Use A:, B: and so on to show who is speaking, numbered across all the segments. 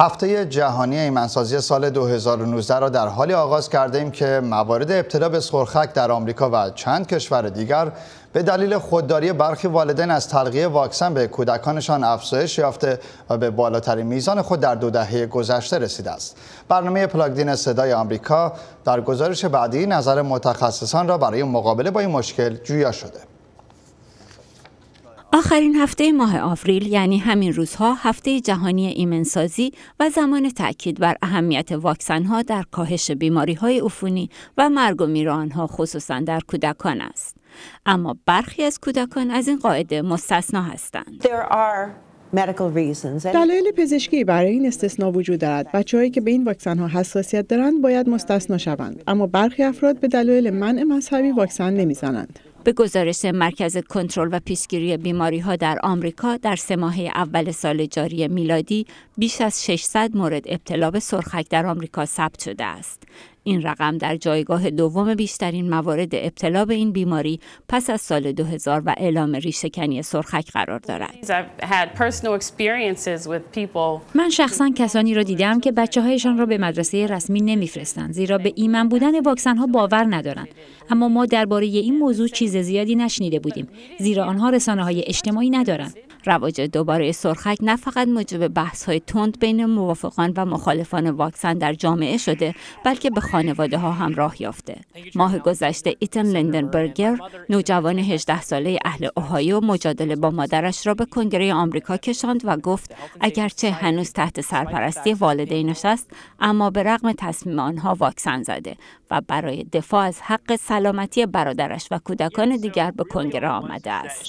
A: هفته جهانی ایمنسازی سال 2019 را در حالی آغاز کرده ایم که موارد ابتلا به سرخک در آمریکا و چند کشور دیگر به دلیل خودداری برخی والدین از تلقیه واکسن به کودکانشان افزایش یافته و به بالاترین میزان خود در دو دهه گذشته رسیده است. برنامه پلاگدین صدای آمریکا در گزارش بعدی نظر متخصصان را برای مقابله با این مشکل جویا شده.
B: آخرین هفته ماه آوریل یعنی همین روزها هفته جهانی ایمنسازی و زمان تاکید بر اهمیت واکسن ها در کاهش بیماری های عفونی و مرگ و میر آنها خصوصا در کودکان است اما برخی از کودکان از این قاعده مستثنا هستند دلایل پزشکی برای این استثنا وجود دارد بچههایی که به این واکسن ها حساسیت دارند باید مستثنا شوند اما برخی افراد به دلایل منع مذهبی واکسن نمیزنند به گزارش مرکز کنترل و پیشگیری بیماری ها در آمریکا در سه ماه اول سال جاری میلادی بیش از 600 مورد ابتلا به سرخک در آمریکا ثبت شده است. این رقم در جایگاه دوم بیشترین موارد ابتلا به این بیماری پس از سال 2000 و اعلام ریشهکنی سرخک قرار دارد. من شخصا کسانی را دیدم که بچه هایشان را به مدرسه رسمی نمیفرستند زیرا به ایمن بودن واکسن ها باور ندارند. اما ما درباره این موضوع چیز زیادی نشنیده بودیم زیرا آنها رسانه های اجتماعی ندارند. رواج دوباره سرخک نه فقط موجب بحث های تند بین موافقان و مخالفان واکسن در جامعه شده بلکه به خانواده ها هم راه یافته ماه گذشته ایتن لندنبرگر نوجوان 18 ساله اهل اوهایو مجادله با مادرش را به کنگره آمریکا کشاند و گفت اگرچه هنوز تحت سرپرستی والدینش است اما به رغم تصمیم آنها واکسن زده و برای دفاع از حق سلامتی برادرش و کودکان دیگر به کنگره آمده است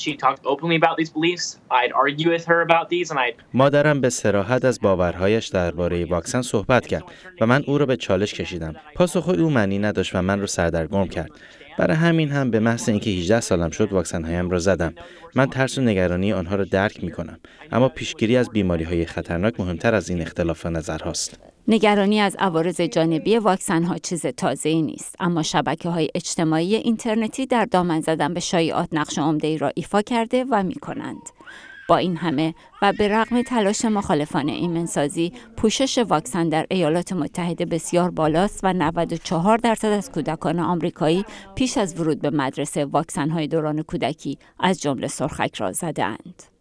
C: مادرم به سراحت از باورهایش درباره واکسن صحبت کرد و من او را به چالش کشیدم. پاسخ او معنی نداشت و من را سردرگم کرد. برای همین هم به محض اینکه 18 سالم شد واکسن هایم را زدم. من ترس و نگرانی آنها را درک می کنم. اما پیشگیری از بیماری های خطرناک مهمتر از این اختلاف نظر هاست.
B: نگرانی از عوارض جانبی واکسن ها چیز تازه نیست اما شبکه های اجتماعی اینترنتی در دامن زدن به شایعات نقش عمده ای را ایفا کرده و می کنند. با این همه و به رغم تلاش مخالفان ایمنسازی پوشش واکسن در ایالات متحده بسیار بالاست و 94 درصد از کودکان آمریکایی پیش از ورود به مدرسه واکسن های دوران کودکی از جمله سرخک را زدند.